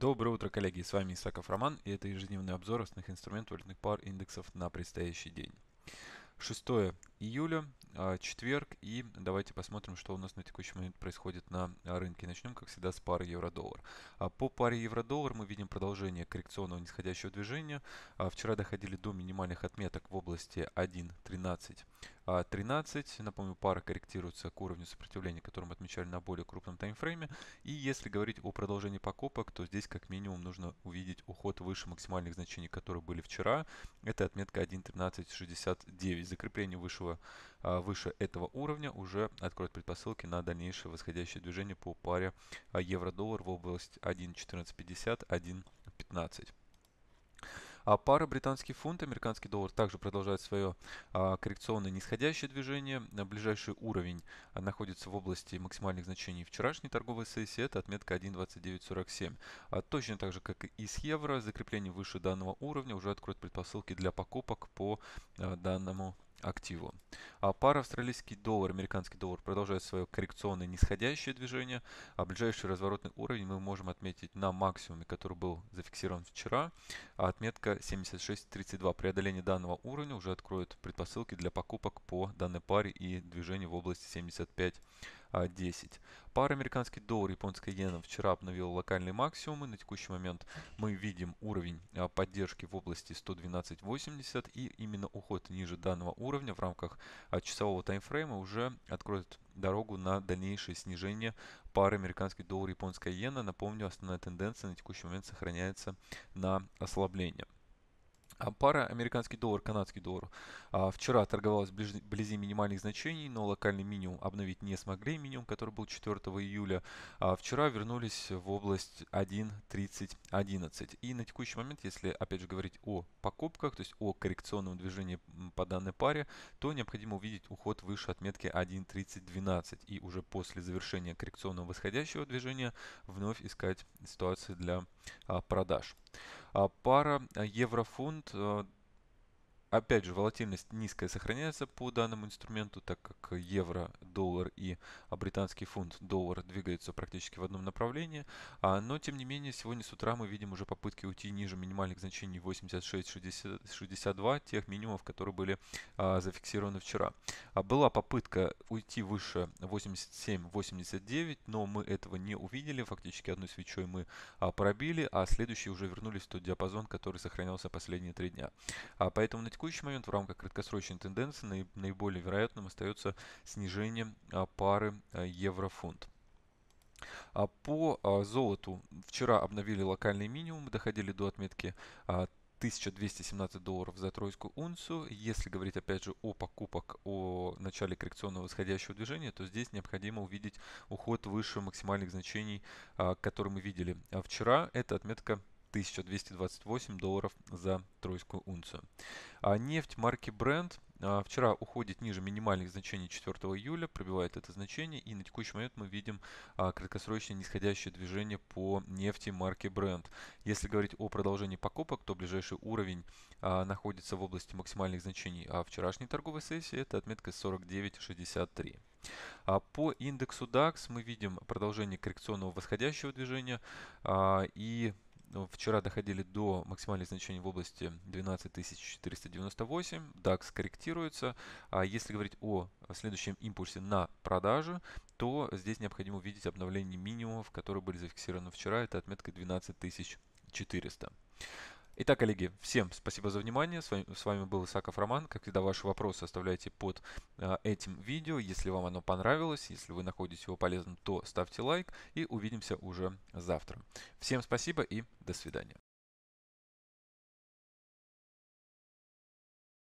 Доброе утро, коллеги! С вами Исаков Роман и это ежедневный обзор основных инструментов валютных пар индексов на предстоящий день. 6 июля а, четверг. И давайте посмотрим, что у нас на текущий момент происходит на а, рынке. Начнем, как всегда, с пары евро-доллар. А, по паре евро-доллар мы видим продолжение коррекционного нисходящего движения. Вчера доходили до минимальных отметок в области 1.13. 13. Напомню, пара корректируется к уровню сопротивления, который мы отмечали на более крупном таймфрейме. И если говорить о продолжении покупок, то здесь как минимум нужно увидеть уход выше максимальных значений, которые были вчера. Это отметка 1.1369. Закрепление высшего, выше этого уровня уже откроет предпосылки на дальнейшее восходящее движение по паре а, евро-доллар в область 1.1450, 1.15. А пара британский фунт, американский доллар также продолжает свое а, коррекционное нисходящее движение. Ближайший уровень а, находится в области максимальных значений вчерашней торговой сессии. Это отметка 1.2947. А, точно так же, как и с евро, закрепление выше данного уровня уже откроет предпосылки для покупок по а, данному активу. А пара австралийский доллар, американский доллар продолжает свое коррекционное нисходящее движение, а ближайший разворотный уровень мы можем отметить на максимуме, который был зафиксирован вчера, а отметка 76.32. Преодоление данного уровня уже откроет предпосылки для покупок по данной паре и движения в области 75 10. А, Пара американский доллар, японская иена вчера обновила локальные максимумы. На текущий момент мы видим уровень а, поддержки в области 112.80 и именно уход ниже данного уровня в рамках а, часового таймфрейма уже откроет дорогу на дальнейшее снижение пары американский доллар, японская иена. Напомню, основная тенденция на текущий момент сохраняется на ослабление. А пара американский доллар, канадский доллар а вчера торговалась близ, вблизи минимальных значений, но локальный минимум обновить не смогли, минимум, который был 4 июля. А вчера вернулись в область 1.3011. И на текущий момент, если опять же говорить о покупках, то есть о коррекционном движении по данной паре, то необходимо увидеть уход выше отметки 1.3012. И уже после завершения коррекционного восходящего движения вновь искать ситуации для продаж. А, пара а, еврофунт а, Опять же, волатильность низкая сохраняется по данному инструменту, так как евро, доллар и британский фунт, доллар двигаются практически в одном направлении. А, но, тем не менее, сегодня с утра мы видим уже попытки уйти ниже минимальных значений 86-62, тех минимумов, которые были а, зафиксированы вчера. А, была попытка уйти выше 87-89, но мы этого не увидели. Фактически одной свечой мы пробили, а следующие уже вернулись в тот диапазон, который сохранялся последние три дня. Поэтому на текущий момент в рамках краткосрочной тенденции наиболее вероятным остается снижение а, пары а, евро-фунт. А, по золоту вчера обновили локальный минимум, доходили до отметки 1217 долларов за тройскую унцию. Если говорить опять же о покупок, о начале коррекционного восходящего движения, то здесь необходимо увидеть уход выше максимальных значений, которые мы видели А вчера. эта отметка 1228 долларов за тройскую унцию. А нефть марки Brent а, вчера уходит ниже минимальных значений 4 июля, пробивает это значение и на текущий момент мы видим а, краткосрочное нисходящее движение по нефти марки Brent. Если говорить о продолжении покупок, то ближайший уровень а, находится в области максимальных значений а вчерашней торговой сессии, это отметка 49.63. по индексу DAX мы видим продолжение коррекционного восходящего движения и Э, вчера доходили до максимальных значений в области 12498. DAX корректируется. А если говорить о следующем импульсе на продажу, то здесь необходимо увидеть обновление минимумов, которые были зафиксированы вчера. Это отметка 12400. Итак, коллеги, всем спасибо за внимание. С вами, с вами был Исаков Роман. Как всегда, ваши вопросы оставляйте под э, этим видео. Если вам оно понравилось, если вы находите его полезным, то ставьте лайк. И увидимся уже завтра. Всем спасибо и до свидания.